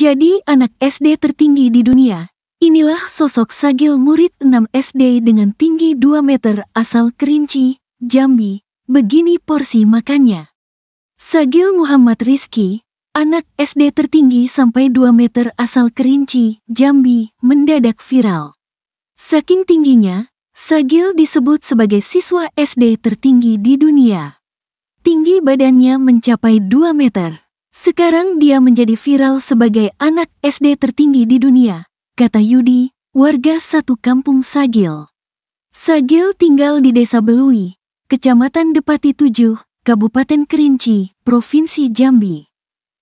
Jadi anak SD tertinggi di dunia. Inilah sosok Sagil murid 6 SD dengan tinggi 2 meter asal Kerinci, Jambi. Begini porsi makannya. Sagil Muhammad Rizki, anak SD tertinggi sampai 2 meter asal Kerinci, Jambi, mendadak viral. Saking tingginya, Sagil disebut sebagai siswa SD tertinggi di dunia. Tinggi badannya mencapai 2 meter. Sekarang dia menjadi viral sebagai anak SD tertinggi di dunia, kata Yudi, warga satu kampung Sagil. Sagil tinggal di desa Belui, kecamatan Depati Tujuh, Kabupaten Kerinci, Provinsi Jambi.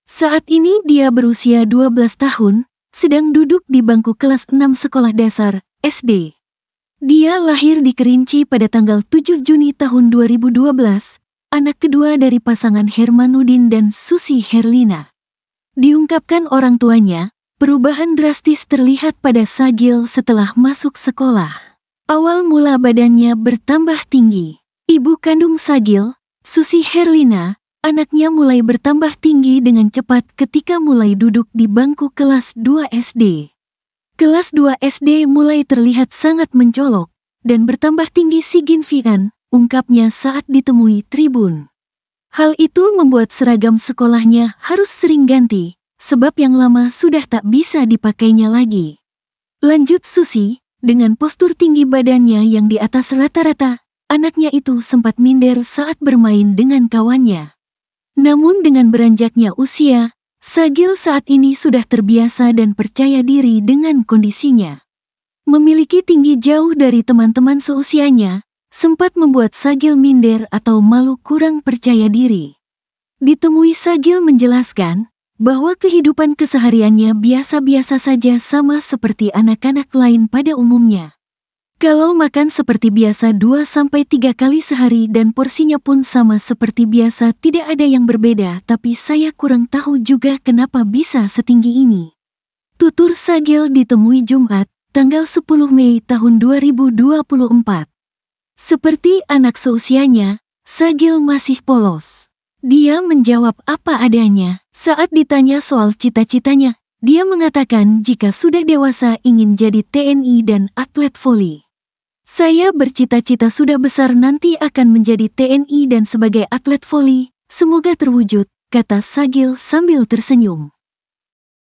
Saat ini dia berusia 12 tahun, sedang duduk di bangku kelas 6 sekolah dasar, SD. Dia lahir di Kerinci pada tanggal 7 Juni tahun 2012 anak kedua dari pasangan Hermanudin dan Susi Herlina. Diungkapkan orang tuanya, perubahan drastis terlihat pada Sagil setelah masuk sekolah. Awal mula badannya bertambah tinggi. Ibu kandung Sagil, Susi Herlina, anaknya mulai bertambah tinggi dengan cepat ketika mulai duduk di bangku kelas 2 SD. Kelas 2 SD mulai terlihat sangat mencolok dan bertambah tinggi Sigin ungkapnya saat ditemui tribun. Hal itu membuat seragam sekolahnya harus sering ganti, sebab yang lama sudah tak bisa dipakainya lagi. Lanjut Susi, dengan postur tinggi badannya yang di atas rata-rata, anaknya itu sempat minder saat bermain dengan kawannya. Namun dengan beranjaknya usia, Sagil saat ini sudah terbiasa dan percaya diri dengan kondisinya. Memiliki tinggi jauh dari teman-teman seusianya, sempat membuat Sagil minder atau malu kurang percaya diri. Ditemui Sagil menjelaskan bahwa kehidupan kesehariannya biasa-biasa saja sama seperti anak-anak lain pada umumnya. Kalau makan seperti biasa 2-3 kali sehari dan porsinya pun sama seperti biasa tidak ada yang berbeda tapi saya kurang tahu juga kenapa bisa setinggi ini. Tutur Sagil ditemui Jumat, tanggal 10 Mei tahun 2024. Seperti anak seusianya, Sagil masih polos. Dia menjawab apa adanya. Saat ditanya soal cita-citanya, dia mengatakan jika sudah dewasa ingin jadi TNI dan atlet voli. Saya bercita-cita sudah besar nanti akan menjadi TNI dan sebagai atlet voli. Semoga terwujud, kata Sagil sambil tersenyum.